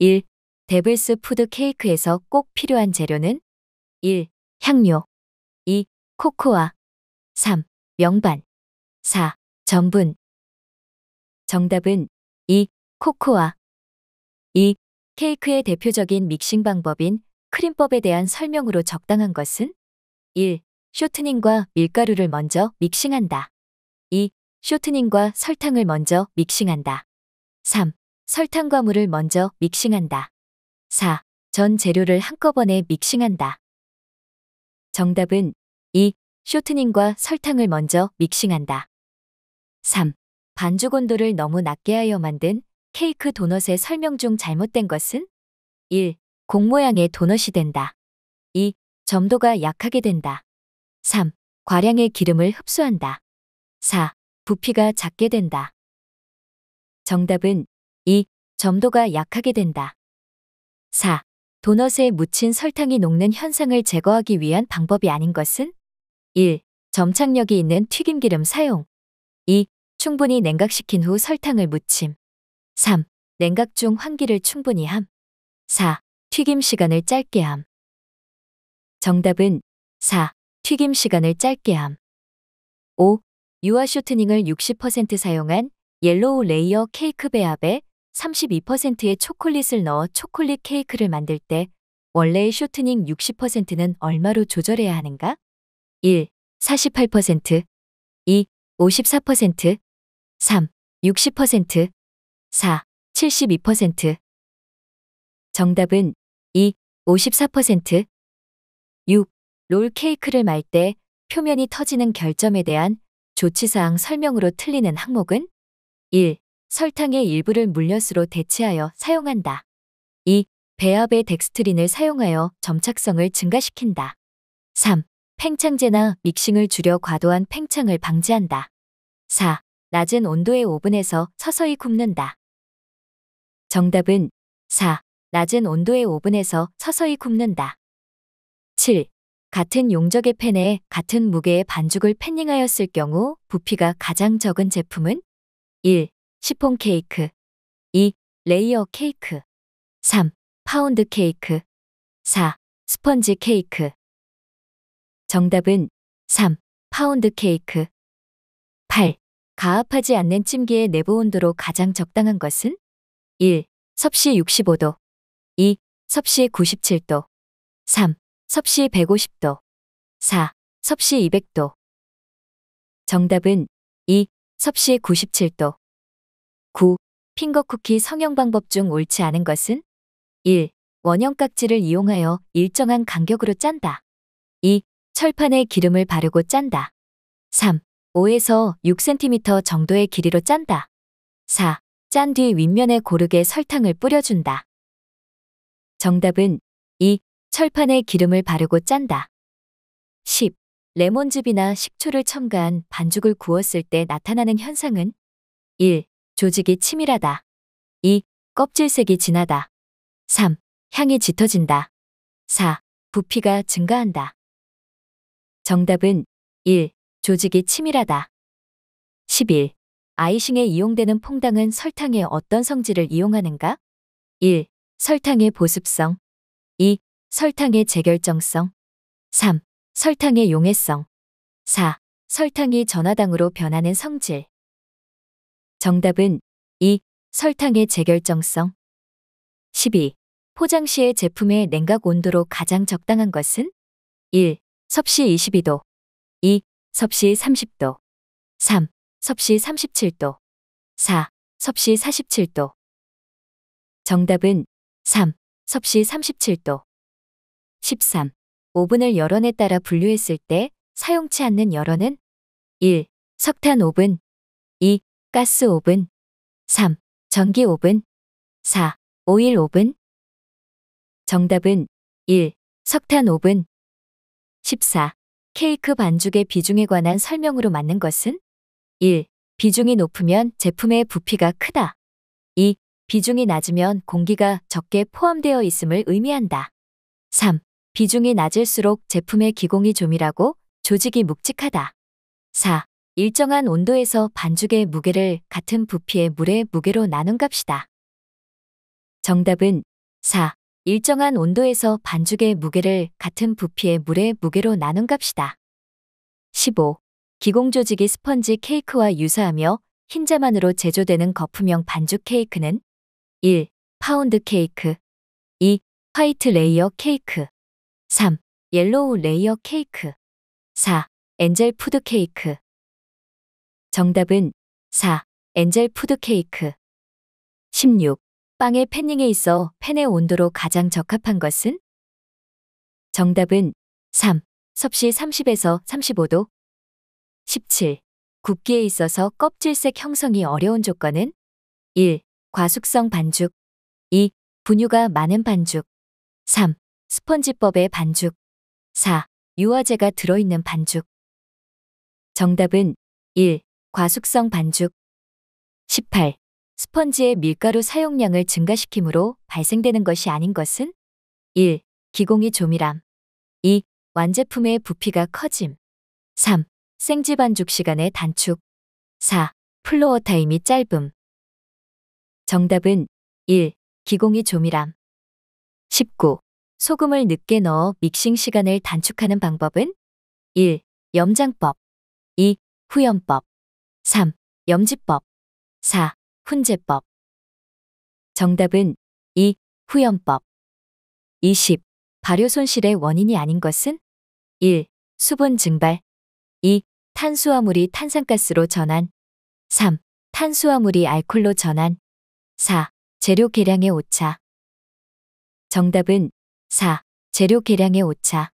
1. 데블스 푸드 케이크에서 꼭 필요한 재료는 1. 향료 2. 코코아 3. 명반 4. 전분 정답은 2. 코코아 2. 케이크의 대표적인 믹싱 방법인 크림법에 대한 설명으로 적당한 것은 1. 쇼트닝과 밀가루를 먼저 믹싱한다. 2. 쇼트닝과 설탕을 먼저 믹싱한다. 3. 설탕과 물을 먼저 믹싱한다. 4. 전 재료를 한꺼번에 믹싱한다. 정답은 2. 쇼트닝과 설탕을 먼저 믹싱한다. 3. 반죽 온도를 너무 낮게 하여 만든 케이크 도넛의 설명 중 잘못된 것은 1. 공 모양의 도넛이 된다. 2. 점도가 약하게 된다. 3. 과량의 기름을 흡수한다. 4. 부피가 작게 된다. 정답은 2. 점도가 약하게 된다. 4. 도넛에 묻힌 설탕이 녹는 현상을 제거하기 위한 방법이 아닌 것은? 1. 점착력이 있는 튀김기름 사용. 2. 충분히 냉각시킨 후 설탕을 묻힘. 3. 냉각 중 환기를 충분히 함. 4. 튀김 시간을 짧게 함. 정답은 4. 튀김 시간을 짧게 함. 5. 유아 쇼트닝을 60% 사용한 옐로우 레이어 케이크 배합에 32%의 초콜릿을 넣어 초콜릿 케이크를 만들 때 원래의 쇼트닝 60%는 얼마로 조절해야 하는가? 1. 48% 2. 54% 3. 60% 4. 72% 정답은 2. 54% 6. 롤 케이크를 말 때 표면이 터지는 결점에 대한 조치사항 설명으로 틀리는 항목은 1. 설탕의 일부를 물엿으로 대체하여 사용한다. 2. 배합의 덱스트린을 사용하여 점착성을 증가시킨다. 3. 팽창제나 믹싱을 줄여 과도한 팽창을 방지한다. 4. 낮은 온도의 오븐에서 서서히 굽는다. 정답은 4. 낮은 온도의 오븐에서 서서히 굽는다. 7. 같은 용적의 팬에 같은 무게의 반죽을 팬닝하였을 경우 부피가 가장 적은 제품은 1. 시폰 케이크 2. 레이어 케이크 3. 파운드 케이크 4. 스펀지 케이크 정답은 3. 파운드 케이크 8. 가압하지 않는 찜기의 내부 온도로 가장 적당한 것은 1. 섭씨 65도 2. 섭씨 97도 3. 섭씨 150도 4. 섭씨 200도 정답은 2. 섭씨 97도 9. 핑거쿠키 성형 방법 중 옳지 않은 것은? 1. 원형 깍지를 이용하여 일정한 간격으로 짠다. 2. 철판에 기름을 바르고 짠다. 3. 5에서 6cm 정도의 길이로 짠다. 4. 짠 뒤 윗면에 고르게 설탕을 뿌려준다. 정답은 2. 철판에 기름을 바르고 짠다. 10. 레몬즙이나 식초를 첨가한 반죽을 구웠을 때 나타나는 현상은? 1. 조직이 치밀하다. 2. 껍질색이 진하다. 3. 향이 짙어진다. 4. 부피가 증가한다. 정답은 1. 조직이 치밀하다. 11. 아이싱에 이용되는 퐁당은 설탕의 어떤 성질을 이용하는가? 1. 설탕의 보습성 2. 설탕의 재결정성 3. 설탕의 용해성 4. 설탕이 전화당으로 변하는 성질 정답은 2. 설탕의 재결정성 12. 포장 시의 제품의 냉각 온도로 가장 적당한 것은 1. 섭씨 22도 2. 섭씨 30도 3. 섭씨 37도 4. 섭씨 47도 정답은 3. 섭씨 37도 13. 오븐을 열원에 따라 분류했을 때 사용치 않는 열원은 1. 석탄 오븐 가스 오븐 3. 전기 오븐 4. 오일 오븐 정답은 1. 석탄 오븐 14. 케이크 반죽의 비중에 관한 설명으로 맞는 것은 1. 비중이 높으면 제품의 부피가 크다. 2. 비중이 낮으면 공기가 적게 포함되어 있음을 의미한다. 3. 비중이 낮을수록 제품의 기공이 조밀하고 조직이 묵직하다. 4. 일정한 온도에서 반죽의 무게를 같은 부피의 물의 무게로 나눈 값이다. 정답은 4. 일정한 온도에서 반죽의 무게를 같은 부피의 물의 무게로 나눈 값이다. 15. 기공조직이 스펀지 케이크와 유사하며 흰자만으로 제조되는 거품형 반죽 케이크는 1. 파운드 케이크 2. 화이트 레이어 케이크 3. 옐로우 레이어 케이크 4. 엔젤 푸드 케이크 정답은 4. 엔젤 푸드 케이크. 16. 빵의 패닝에 있어 팬의 온도로 가장 적합한 것은? 정답은 3. 섭씨 30에서 35도. 17. 굽기에 있어서 껍질색 형성이 어려운 조건은? 1. 과숙성 반죽. 2. 분유가 많은 반죽. 3. 스펀지법의 반죽. 4. 유화제가 들어있는 반죽. 정답은 1. 과숙성 반죽 18. 스펀지의 밀가루 사용량을 증가시키므로 발생되는 것이 아닌 것은 1. 기공이 조밀함 2. 완제품의 부피가 커짐 3. 생지 반죽 시간의 단축 4. 플로어 타임이 짧음 정답은 1. 기공이 조밀함 19. 소금을 늦게 넣어 믹싱 시간을 단축하는 방법은 1. 염장법 2. 후염법 3. 염지법 4. 훈제법 정답은 2. 후염법 20. 발효 손실의 원인이 아닌 것은 1. 수분 증발 2. 탄수화물이 탄산가스로 전환 3. 탄수화물이 알콜로 전환 4. 재료 계량의 오차 정답은 4. 재료 계량의 오차